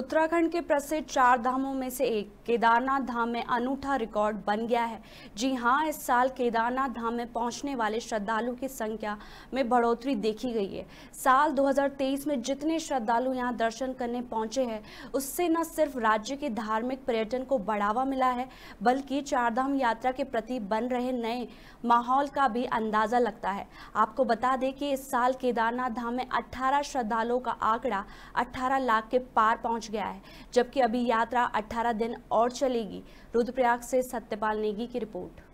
उत्तराखंड के प्रसिद्ध चार धामों में से एक केदारनाथ धाम में अनूठा रिकॉर्ड बन गया है जी हाँ इस साल केदारनाथ धाम में पहुंचने वाले श्रद्धालुओं की संख्या में बढ़ोतरी देखी गई है साल 2023 में जितने श्रद्धालु यहाँ दर्शन करने पहुंचे हैं उससे न सिर्फ राज्य के धार्मिक पर्यटन को बढ़ावा मिला है बल्कि चारधाम यात्रा के प्रति बन रहे नए माहौल का भी अंदाज़ा लगता है आपको बता दें कि इस साल केदारनाथ धाम में अट्ठारह श्रद्धालुओं का आंकड़ा अट्ठारह लाख के पार पहुँच गया है जबकि अभी यात्रा 18 दिन और चलेगी रुद्रप्रयाग से सत्यपाल नेगी की रिपोर्ट